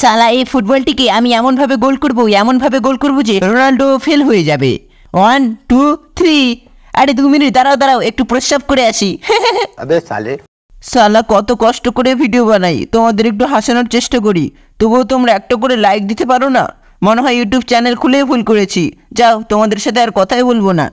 সালা এই ফুটবলটিকে আমি এমনভাবে গোল করবো এমনভাবে গোল করবো যে রোনাল্ডো ফেল হয়ে যাবে ওয়ান টু থ্রি আরে দু মিনিট দাঁড়াও দাঁড়াও একটু প্রস্রাব করে আসি সালে সালা কত কষ্ট করে ভিডিও বানাই তোমাদের একটু হাসানোর চেষ্টা করি তবুও তোমরা একটা করে লাইক দিতে পারো না মনে হয় ইউটিউব চ্যানেল খুলেই ভুল করেছি যাও তোমাদের সাথে আর কথাই বলবো না